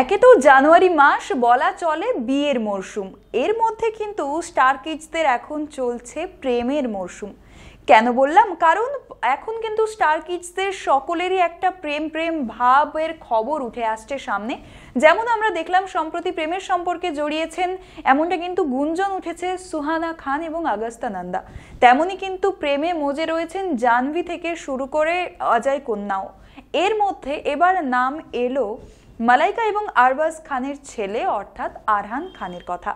একে তো জানুয়ারি মাস বলা চলে বিয়ের মরশুম এর মধ্যে কিন্তু স্টার কিডসদের এখন চলছে প্রেমের মরশুম কেন বললাম কারণ এখন কিন্তু স্টার কিডসদের সকলেরই একটা প্রেম প্রেম ভাবের খবর উঠে আসছে সামনে যেমন আমরা দেখলাম সম্প্রতি প্রেমের সম্পর্কে জড়িয়েছেন এমনটা কিন্তু গুঞ্জন উঠেছে সুহানা খান এবং আগস্তা নন্দা তেমনই কিন্তু প্রেমে মজে রয়েছেন জানভি থেকে শুরু করে অজয় কন্যাও এর মধ্যে এবার নাম এলো মালাইকা এবং আরবাজ খানের ছেলে অর্থাৎ আরহান খানের কথা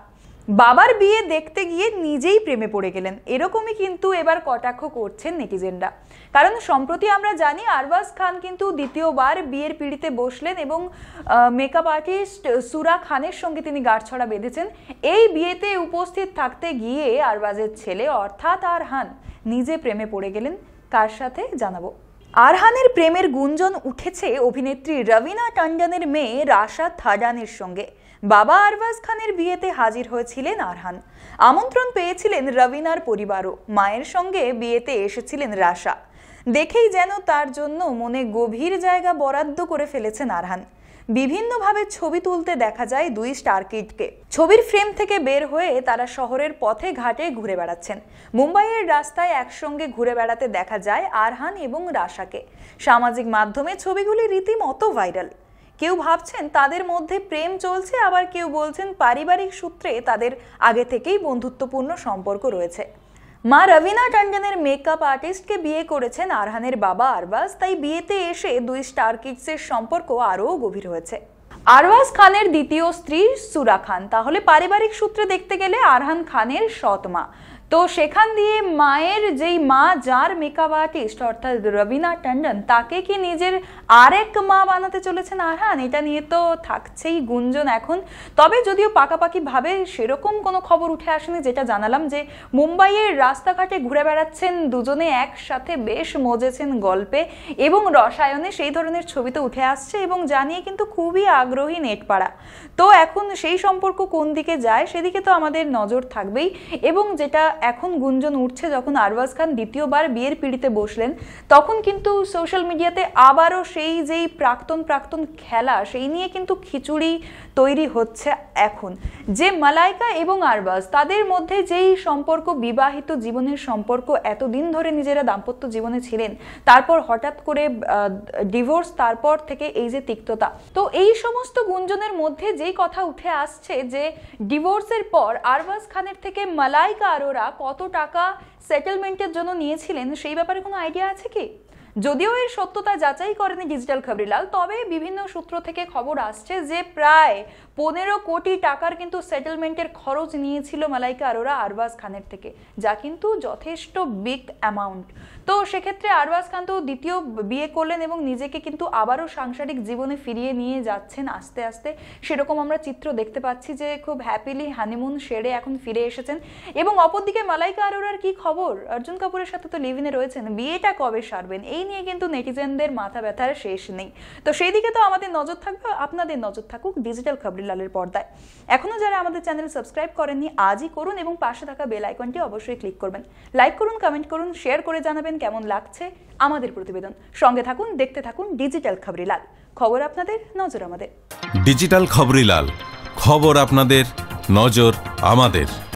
বাবার বিয়ে দেখতে গিয়ে নিজেই প্রেমে পড়ে গেলেন এরকমই কিন্তু এবার কটাক্ষ করছেন নেটিজেনরা কারণ সম্প্রতি আমরা জানি আরবাজ খান কিন্তু দ্বিতীয়বার বিয়ের পিড়িতে বসলেন এবং মেকআপ আর্টিস্ট সুরা খানের সঙ্গে তিনি গাড়ছড়া বেঁধেছেন এই বিয়েতে উপস্থিত থাকতে গিয়ে আরবাজের ছেলে অর্থাৎ আরহান নিজে প্রেমে পড়ে গেলেন কার সাথে জানাবো আরহানের প্রেমের গুঞ্জন উঠেছে অভিনেত্রী রবিনা টান্ডনের মেয়ে রাশা থাডানের সঙ্গে বাবা আরবাজ খানের বিয়েতে হাজির হয়েছিলেন আরহান আমন্ত্রণ পেয়েছিলেন রবিনার পরিবারও মায়ের সঙ্গে বিয়েতে এসেছিলেন রাশা দেখেই যেন তার জন্য মনে গভীর জায়গা বরাদ্দ করে ফেলেছেন আরহান বিভিন্নভাবে ছবি তুলতে দেখা যায় দুই স্টার কিডকে ছবির ফ্রেম থেকে বের হয়ে তারা শহরের পথে ঘাটে ঘুরে বেড়াচ্ছেন মুম্বাইয়ের রাস্তায় একসঙ্গে ঘুরে বেড়াতে দেখা যায় আরহান এবং রাশাকে সামাজিক মাধ্যমে ছবিগুলি রীতিমতো ভাইরাল কেউ ভাবছেন তাদের মধ্যে প্রেম চলছে আবার কেউ বলছেন পারিবারিক সূত্রে তাদের আগে থেকেই বন্ধুত্বপূর্ণ সম্পর্ক রয়েছে মা রবিনা টান্ডনের মেকআপ আর্টিস্টকে বিয়ে করেছেন আরহানের বাবা আরবাজ তাই বিয়েতে এসে দুই স্টার কিডসের সম্পর্ক আরও গভীর হয়েছে আরওয়াজ খানের দ্বিতীয় স্ত্রী সুরা খান তাহলে পারিবারিক সূত্রে দেখতে গেলে আরহান খানের সৎ মা তো সেখান দিয়ে মায়ের যেই মা যার মেকআপ আর্টিস্ট অর্থাৎ রবিনা টন্ডন তাকে কি নিজের আরেক মা বানাতে চলেছেন আরহান এটা নিয়ে তো থাকছেই গুঞ্জন এখন তবে যদিও পাকাপাকিভাবে সেরকম কোনো খবর উঠে আসেনি যেটা জানালাম যে মুম্বাইয়ের রাস্তাঘাটে ঘুরে বেড়াচ্ছেন দুজনে একসাথে বেশ মজেছেন গল্পে এবং রসায়নে সেই ধরনের ছবি তো উঠে আসছে এবং জানিয়ে কিন্তু খুবই আগ্রহী নেটপাড়া তো এখন সেই সম্পর্ক কোন দিকে যায় সেদিকে তো আমাদের নজর থাকবেই এবং যেটা এখন গুঞ্জন উঠছে যখন আরওয়াজ খান দ্বিতীয়বার বিয়ের পিড়িতে বসলেন তখন কিন্তু সোশ্যাল মিডিয়াতে আবারও সেই যেই প্রাক্তন প্রাক্তন খেলা সেই নিয়ে কিন্তু খিচুড়ি তৈরি হচ্ছে এখন যে মালাইকা এবং আরবাজ তাদের মধ্যে যেই সম্পর্ক বিবাহিত জীবনের সম্পর্ক এতদিন ধরে নিজেরা দাম্পত্য জীবনে ছিলেন তারপর হঠাৎ করে ডিভোর্স তারপর থেকে এই যে তিক্ততা তো এই সমস্ত গুঞ্জনের মধ্যে যেই কথা উঠে আসছে যে ডিভোর্সের পর আরবাজ খানের থেকে মালাইকা আরোরা কত টাকা সেটেলমেন্টের জন্য নিয়েছিলেন সেই ব্যাপারে কোনো আইডিয়া আছে কি যদিও এর সত্যতা যাচাই করেনি ডিজিটাল খবরিলাল তবে বিভিন্ন সূত্র থেকে খবর আসছে যে প্রায় পনেরো কোটি টাকার কিন্তু সেটেলমেন্টের খরচ নিয়েছিল মালাইকা আরোরা আরবাজ খানের থেকে যা কিন্তু যথেষ্ট বিগ অ্যামাউন্ট তো সেক্ষেত্রে আরবাজ খান তো দ্বিতীয় বিয়ে করলেন এবং নিজেকে কিন্তু আবারও সাংসারিক জীবনে ফিরিয়ে নিয়ে যাচ্ছেন আস্তে আস্তে সেরকম আমরা চিত্র দেখতে পাচ্ছি যে খুব হ্যাপিলি হানিমুন সেরে এখন ফিরে এসেছেন এবং অপরদিকে মালাইকা আরোরার কি খবর অর্জুন কাপুরের সাথে তো লিভিনে রয়েছেন বিয়েটা কবে সারবেন এই নিয়ে কিন্তু নেটিজেনদের মাথা ব্যথার শেষ নেই তো সেই দিকে তো আমাদের নজর থাকবে আপনাদের নজর থাকুক ডিজিটাল খবরের লালের পর্দায় এখনও যারা আমাদের চ্যানেল সাবস্ক্রাইব করেননি আজই করুন এবং পাশে থাকা বেল আইকনটি অবশ্যই ক্লিক করবেন লাইক করুন কমেন্ট করুন শেয়ার করে জানাবেন কেমন লাগছে আমাদের প্রতিবেদন সঙ্গে থাকুন দেখতে থাকুন ডিজিটাল খবরিলাল খবর আপনাদের নজর আমাদের ডিজিটাল খবরিলাল খবর আপনাদের নজর আমাদের